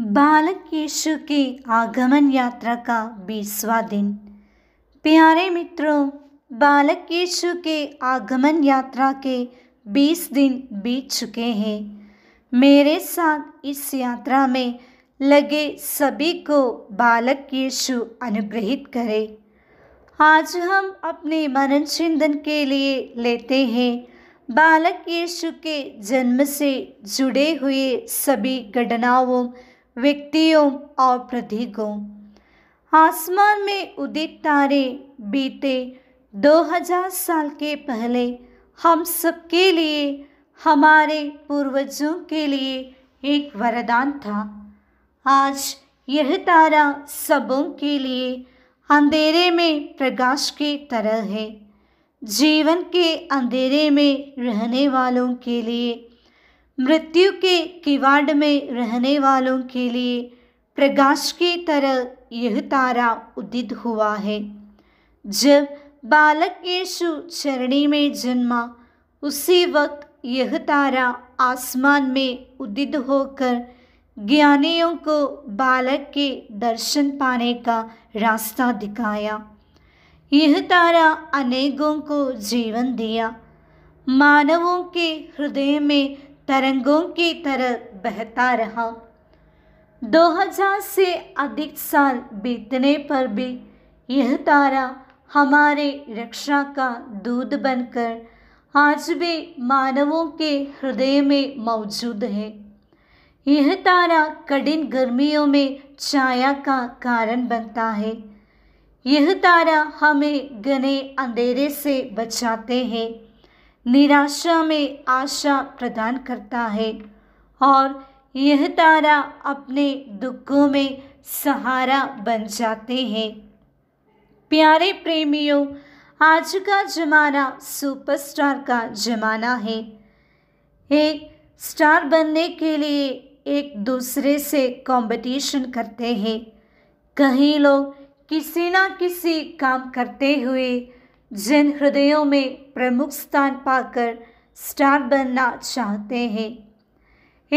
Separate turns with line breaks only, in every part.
हम्म। बालक यीशु की आगमन यात्रा का बीसवा दिन प्यारे मित्रों बालक यीशु के आगमन यात्रा के बीस दिन बीत चुके हैं मेरे साथ इस यात्रा में लगे सभी को बालक यीशु अनुग्रहित करे आज हम अपने मनन चिंतन के लिए लेते हैं बालक यीशु के जन्म से जुड़े हुए सभी घटनाओं व्यक्तियों और प्रतीकों आसमान में उदित तारे बीते 2000 साल के पहले हम सबके लिए हमारे पूर्वजों के लिए एक वरदान था आज यह तारा सबों के लिए अंधेरे में प्रकाश की तरह है जीवन के अंधेरे में रहने वालों के लिए मृत्यु के किवाड़ में रहने वालों के लिए प्रकाश की तरह यह तारा उदित हुआ है जब बालक यीशु चरणी में जन्मा उसी वक्त यह तारा आसमान में उदित होकर ज्ञानियों को बालक के दर्शन पाने का रास्ता दिखाया यह तारा अनेकों को जीवन दिया मानवों के हृदय में तरंगों की तरह बहता रहा 2000 से अधिक साल बीतने पर भी यह तारा हमारे रक्षा का दूध बनकर आज भी मानवों के हृदय में मौजूद है यह तारा कठिन गर्मियों में छाया का कारण बनता है यह तारा हमें घने अंधेरे से बचाते हैं निराशा में आशा प्रदान करता है और यह तारा अपने दुखों में सहारा बन जाते हैं प्यारे प्रेमियों आज का जमाना सुपरस्टार का जमाना है एक स्टार बनने के लिए एक दूसरे से कंपटीशन करते हैं कहीं लोग किसी ना किसी काम करते हुए जिन हृदयों में प्रमुख स्थान पाकर स्टार बनना चाहते हैं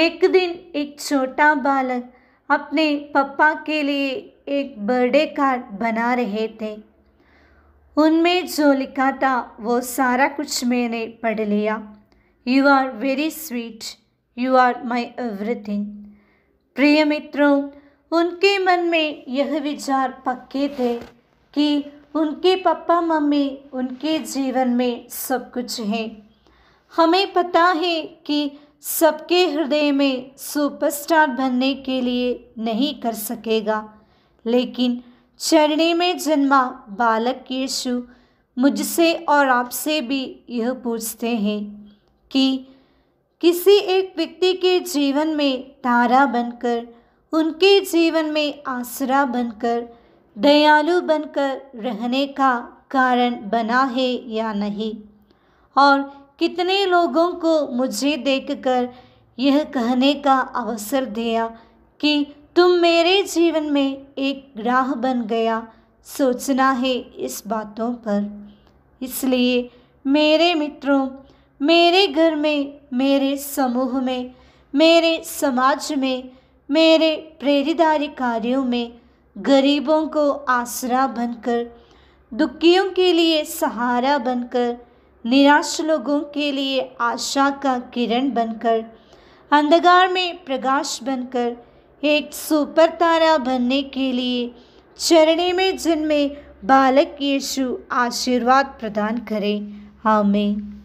एक दिन एक छोटा बालक अपने पापा के लिए एक बर्थडे कार्ड बना रहे थे उनमें जो लिखा था वो सारा कुछ मैंने पढ़ लिया you are very sweet you are my everything प्रिय मित्रों उनके मन में यह विचार पक्के थे कि उनके पापा मम्मी उनके जीवन में सब कुछ है हमें पता है कि सबके हृदय में सुपरस्टार बनने के लिए नहीं कर सकेगा लेकिन चरणी में जन्मा बालक यीशु मुझसे और आपसे भी यह पूछते हैं कि किसी एक व्यक्ति के जीवन में तारा बनकर उनके जीवन में आसरा बनकर दयालु बनकर रहने का कारण बना है या नहीं और कितने लोगों को मुझे देखकर यह कहने का अवसर दिया कि तुम मेरे जीवन में एक राह बन गया सोचना है इस बातों पर इसलिए मेरे मित्रों मेरे घर में मेरे समूह में मेरे समाज में मेरे प्रेरिदारी कार्यों में गरीबों को आसरा बनकर दुखियों के लिए सहारा बनकर निराश लोगों के लिए आशा का किरण बनकर अंधकार में प्रकाश बनकर एक सुपर तारा बनने के लिए चरणे में जिनमें बालक यीशु आशीर्वाद प्रदान करें हमें